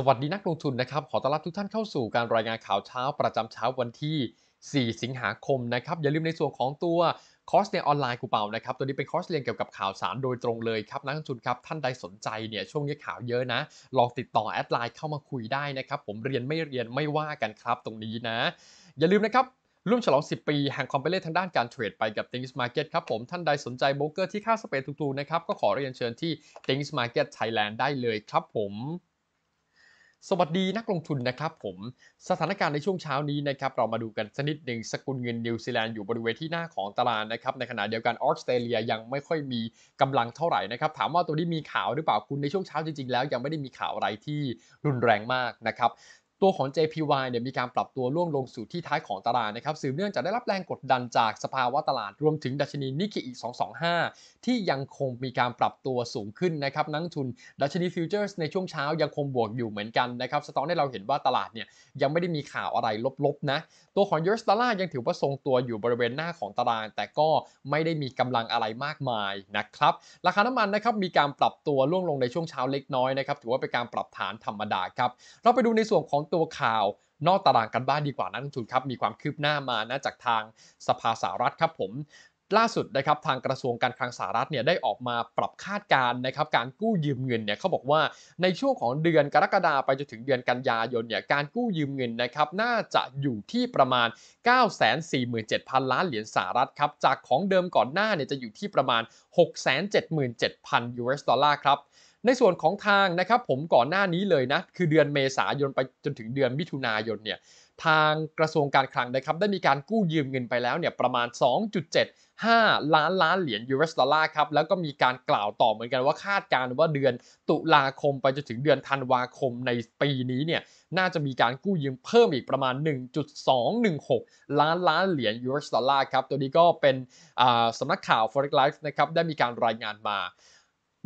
สวัสดีนักลงทุนนะครับ ขอต้อนรับทุกท่านเข้าสู่การรายงานข่าวเช้าประจำเช้าวันที่ 4 สิงหาคมนะครับ อย่าลืมในส่วนของตัวคอร์สเรียนออนไลน์กูเป่านะครับ ตัวนี้เป็นคอร์สเรียนเกี่ยวกับข่าวสารโดยตรงเลยครับนักลงทุนครับ ท่านใดสนใจเนี่ยช่วงนี้ข่าวเยอะนะ ลองติดต่อแอดไลน์เข้ามาคุยได้นะครับผมเรียนไม่เรียนไม่ว่ากันครับ ตรงนี้นะ อย่าลืมนะครับร่วมฉลอง 10 ปีแห่งความเป็นเลิศทางด้านการเทรดไปกับ Things Market ครับผมท่านใดสนใจโบรกเกอร์ที่ค่าสเปรดถูกๆนะครับก็ขอเรียนเชิญที่ Things Market Thailand ได้เลยครับผมสวัสดี นักลงทุนนะครับผมสถานการณ์ในช่วงเช้านี้นะครับเรามาดูกันสักนิดหนึ่งสกุลเงินนิวซีแลนด์อยู่บริเวณที่หน้าของตลาดนะครับในขณะเดียวกันออสเตรเลียยังไม่ค่อยมีกำลังเท่าไหร่นะครับถามว่าตัวนี้มีข่าวหรือเปล่าคุณในช่วงเช้าจริงๆ แล้วยังไม่ได้มีข่าวอะไรที่รุนแรงมากนะครับตัวของ JPY เนี่ยมีการปรับตัวร่วงลงสู่ที่ท้ายของตลาดนะครับสืบเนื่องจากได้รับแรงกดดันจากสภาวะตลาดรวมถึงดัชนีนิกเกอ225 ที่ยังคงมีการปรับตัวสูงขึ้นนะครับนักทุนดัชนีฟิวเจอร์สในช่วงเช้ายังคงบวกอยู่เหมือนกันนะครับสตอนที่เราเห็นว่าตลาดเนี่ยยังไม่ได้มีข่าวอะไรลบๆนะตัวของยูเ o สด a r ายังถือว่าทรงตัวอยู่บริเวณหน้าของตลาดแต่ก็ไม่ได้มีกำลังอะไรมากมายนะครับราคาน้ำมันนะครับมีการปรับตัวร่วงลงในช่วงเช้าเล็กน้อยนะครับถือว่าเป็นการปรับฐานธรรมดาครับเราไปดูในส่วนของตัวข่าวนอกตารางกันบ้านดีกว่านักลงทุนครับมีความคืบหน้ามานะจากทางสภาสหรัฐครับผมล่าสุดนะครับทางกระทรวงการคลังสหรัฐเนี่ยได้ออกมาปรับคาดการณ์นะครับการกู้ยืมเงินเนี่ยเขาบอกว่า ในช่วงของเดือนกรกฎาไปจนถึงเดือนกันยายนเนี่ยการกู้ยืมเงินนะครับน่าจะอยู่ที่ประมาณ 947,000 ล้านเหรียญสหรัฐครับจากของเดิมก่อนหน้าเนี่ยจะอยู่ที่ประมาณ 677,000 US ดอลลาร์ครับในส่วนของทางนะครับผมก่อนหน้านี้เลยนะ คือเดือนเมษายนไปจนถึงเดือนมิถุนายนเนี่ยทางกระทรวงการคลังนะครับได้มีการกู้ยืมเงินไปแล้วเนี่ยประมาณ 2.75 ล้านล้านเหรียญยูเอสดอลลาร์ครับแล้วก็มีการกล่าวต่อเหมือนกันว่าคาดการณ์ว่าเดือนตุลาคมไปจนถึงเดือนธันวาคมในปีนี้เนี่ยน่าจะมีการกู้ยืมเพิ่มอีกประมาณ 1.216 ล้านล้านเหรียญยูเอสดอลลาร์ครับตัวนี้ก็เป็นสำนักข่าว Forex Life นะครับได้มีการรายงานมา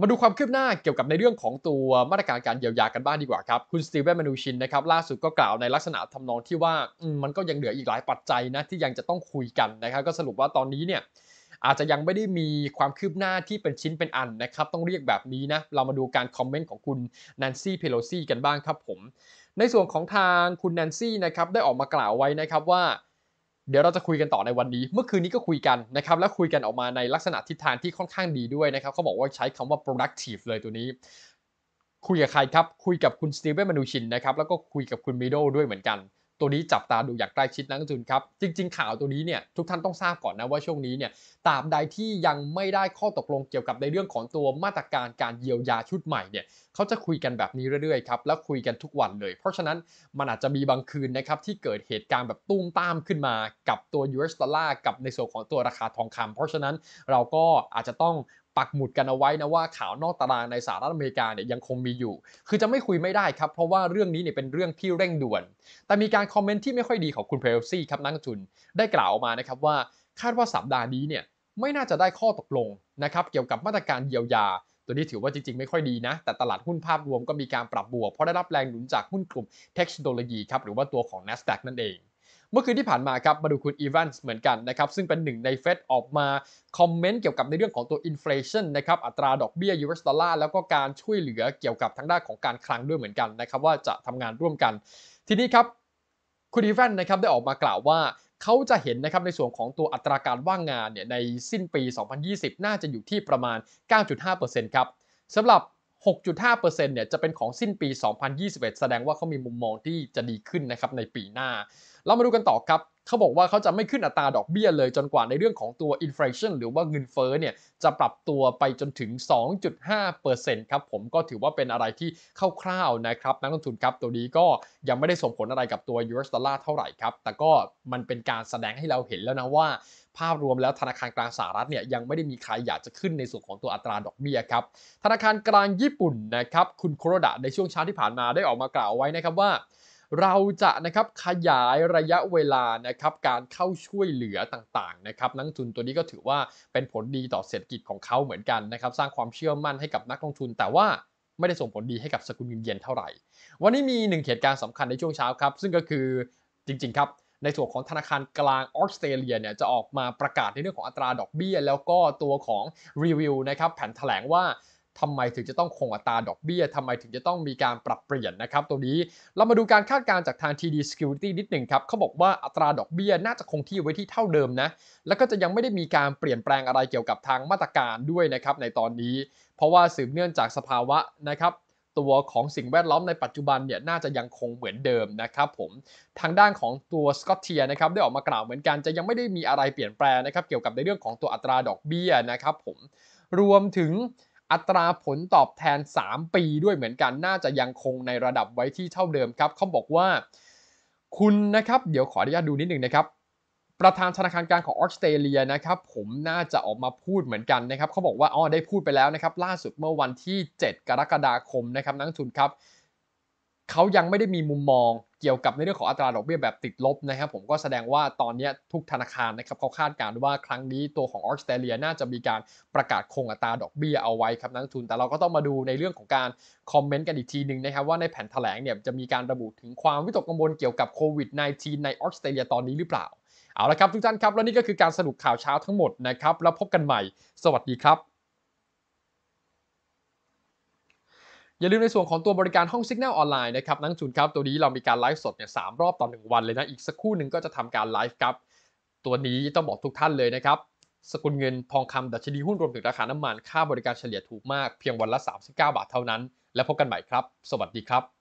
มาดูความคืบหน้าเกี่ยวกับในเรื่องของตัวมาตรการการเยียวยากันบ้างดีกว่าครับคุณสตีเวนมานูชินนะครับล่าสุดก็กล่าวในลักษณะทำนองที่ว่ามันก็ยังเหลืออีกหลายปัจจัยนะที่ยังจะต้องคุยกันนะครับ ก็สรุปว่าตอนนี้เนี่ยอาจจะยังไม่ได้มีความคืบหน้าที่เป็นชิ้นเป็นอันนะครับ ต้องเรียกแบบนี้นะ เรามาดูการคอมเมนต์ของคุณแนนซี่เพโลซี่กันบ้างครับผมในส่วนของทางคุณแนนซี่นะครับได้ออกมากล่าวไว้นะครับว่าเดี๋ยวเราจะคุยกันต่อในวันนี้ เมื่อคืนนี้ก็คุยกันนะครับ และคุยกันออกมาในลักษณะทิศทางที่ค่อนข้างดีด้วยนะครับ เขาบอกว่าใช้คำว่า productive เลยตัวนี้ คุยกับใครครับ คุยกับคุณสตีเวนมานูชินนะครับ แล้วก็คุยกับคุณมิโดด้วยเหมือนกันตัวนี้จับตาดูอย่างใกล้ชิดนักลงทุนครับจริง ๆข่าวตัวนี้เนี่ยทุกท่านต้องทราบก่อนนะว่าช่วงนี้เนี่ยตราบใดที่ยังไม่ได้ข้อตกลงเกี่ยวกับในเรื่องของตัวมาตรการการ เยียวยาชุดใหม่เนี่ยเขาจะคุยกันแบบนี้เรื่อยๆครับแล้วคุยกันทุกวันเลย เพราะฉะนั้นมันอาจจะมีบางคืนนะครับที่เกิดเหตุการณ์แบบตุ้มตามขึ้นมา กับตัว US ดอลลาร์กับในส่วนของตัวราคาทองคำ เพราะฉะนั้นเราก็อาจจะต้องปักหมุดกันเอาไว้นะว่าข่าวนอกตารางในสหรัฐอเมริกาเนี่ยยังคงมีอยู่ คือจะไม่คุยไม่ได้ครับ เพราะว่าเรื่องนี้เนี่ยเป็นเรื่องที่เร่งด่วน แต่มีการคอมเมนต์ที่ไม่ค่อยดีของคุณเพลซี่ครับนักทุนได้กล่าวมานะครับว่าคาดว่าสัปดาห์นี้เนี่ยไม่น่าจะได้ข้อตกลงนะครับเกี่ยวกับมาตรการเยียวยา ตัวนี้ถือว่าจริงๆไม่ค่อยดีนะ แต่ตลาดหุ้นภาพรวมก็มีการปรับบวก เพราะได้รับแรงหนุนจากหุ้นกลุ่มเทคโนโลยีครับหรือว่าตัวของ NASDAQ นั่นเองเมื่อคืนที่ผ่านมาครับมาดูคุณอีแวนส์เหมือนกันนะครับซึ่งเป็นหนึ่งในเฟดออกมาคอมเมนต์เกี่ยวกับในเรื่องของตัวอินฟลชันนะครับอัตราดอกเบี้ยยูเอสดอลลาร์แล้วก็การช่วยเหลือเกี่ยวกับทางด้านของการคลังด้วยเหมือนกันนะครับว่าจะทำงานร่วมกัน ทีนี้ครับคุณอีแวนส์นะครับได้ออกมากล่าวว่าเขาจะเห็นนะครับในส่วนของตัวอัตราการว่างงานเนี่ยในสิ้นปี 2020 น่าจะอยู่ที่ประมาณ 9.5%ครับสำหรับ6.5%เนี่ยจะเป็นของสิ้นปี 2021 แสดงว่าเขามีมุมมองที่จะดีขึ้นนะครับในปีหน้า เรามาดูกันต่อครับเขาบอกว่าเขาจะไม่ขึ้นอัตราดอกเบี้ยเลยจนกว่าในเรื่องของตัวอินฟลชันหรือว่าเงินเฟ้อเนี่ย จะปรับตัวไปจนถึง 2.5%ครับผมก็ถือว่าเป็นอะไรที่คร่าวๆนะครับ นักลงทุนครับตัวนี้ก็ยังไม่ได้ส่งผลอะไรกับตัวยูดอลลาร์เท่าไหร่ครับแต่ก็มันเป็นการแสดงให้เราเห็นแล้วนะว่า ภาพรวมแล้วธนาคารกลางสหรัฐเนี่ยยังไม่ได้มีใครอยากจะขึ้นในส่วนของตัวอัตราดอกเบี้ยครับธนาคารกลางญี่ปุ่นนะครับคุณโคโรดะในช่วงเช้าที่ผ่านมาได้ออกมากล่าวไว้นะครับว่าเราจะนะครับขยายระยะเวลานะครับการเข้าช่วยเหลือต่าง ๆนะครับนักทุนตัวนี้ก็ถือว่าเป็นผลดีต่อเศรษฐกิจของเขาเหมือนกันนะครับสร้างความเชื่อมั่นให้กับนักลงทุน แต่ว่าไม่ได้ส่งผลดีให้กับสกุลเงินเยนเท่าไหร่ วันนี้มีหนึ่งเหตุการณ์สำคัญในช่วงเช้าครับ ซึ่งก็คือจริงๆครับในส่วนของธนาคารกลางออสเตรเลียเนี่ยจะออกมาประกาศในเรื่องของอัตราดอกเบี้ยแล้วก็ตัวของรีวิวนะครับแผนแถลงว่าทำไมถึงจะต้องคงอัตราดอกเบี้ยทำไมถึงจะต้องมีการปรับเปลี่ยนนะครับตัวนี้ เรามาดูการคาดการณ์จากทาง TD Security นิดหนึ่งครับเขาบอกว่าอัตราดอกเบี้ยน่าจะคงที่ไว้ที่เท่าเดิมนะแล้วก็จะยังไม่ได้มีการเปลี่ยนแปลงอะไรเกี่ยวกับทางมาตรการด้วยนะครับในตอนนี้ เพราะว่าสืบเนื่องจากสภาวะนะครับตัวของสิ่งแวดล้อมในปัจจุบันเนี่ยน่าจะยังคงเหมือนเดิมนะครับผมทางด้านของตัวสกอตเทียนะครับได้ออกมากล่าวเหมือนกันจะยังไม่ได้มีอะไรเปลี่ยนแปลงนะครับเกี่ยวกับในเรื่องของตัวอัตราดอกเบี้ยนะครับผมรวมถึงอัตราผลตอบแทน 3 ปีด้วยเหมือนกัน น่าจะยังคงในระดับไว้ที่เท่าเดิมครับเขาบอกว่าคุณนะครับเดี๋ยวขออนุญาตดูนิดหนึ่งนะครับประธานธนาคารกลางของออสเตรเลียนะครับ ผมน่าจะออกมาพูดเหมือนกันนะครับเขาบอกว่าอ๋อได้พูดไปแล้วนะครับล่าสุดเมื่อวันที่ 7 กรกฎาคมนะครับนักทุนครับเขายังไม่ได้มีมุมมองเกี่ยวกับในเรื่องของอัตราดอกเบี้ยแบบติดลบนะครับผมก็แสดงว่าตอนนี้ทุกธนาคารนะครับเขาคาดการณ์ว่าครั้งนี้ตัวของออสเตรเลียน่าจะมีการประกาศคงอัตราดอกเบี้ยเอาไว้ครับนักทุน แต่เราก็ต้องมาดูในเรื่องของการคอมเมนต์กันอีกทีหนึ่งนะครับว่าในแผนแถลงเนี่ยจะมีการระบุถึงความวิตกกังวลเกี่ยวกับโควิด -19 ในออสเตรเลียตอนนี้หรือเปล่า เอาละครับ ทุกท่านครับแล้วนี่ก็คือการสรุปข่าวเช้าทั้งหมดนะครับแล้วพบกันใหม่ สวัสดีครับอย่าลืมในส่วนของตัวบริการห้องซิก n นลออนไลน์นะครับนักทุนครับตัวนี้เรามีการไลฟ์สดเนี่ยสรอบต่อ 1 วันเลยนะ อีกสักครู่หนึ่งก็จะทำการไลฟ์ครับ ตัวนี้ต้องบอกทุกท่านเลยนะครับ สกุลเงินทองคำดัชนีหุ้นรวมถึงราคาน้ำมันค่าบริการเฉลี่ยถูกมาก เพียงวันละ 39 บาทเท่านั้น และพบกันใหม่ครับ สวัสดีครับ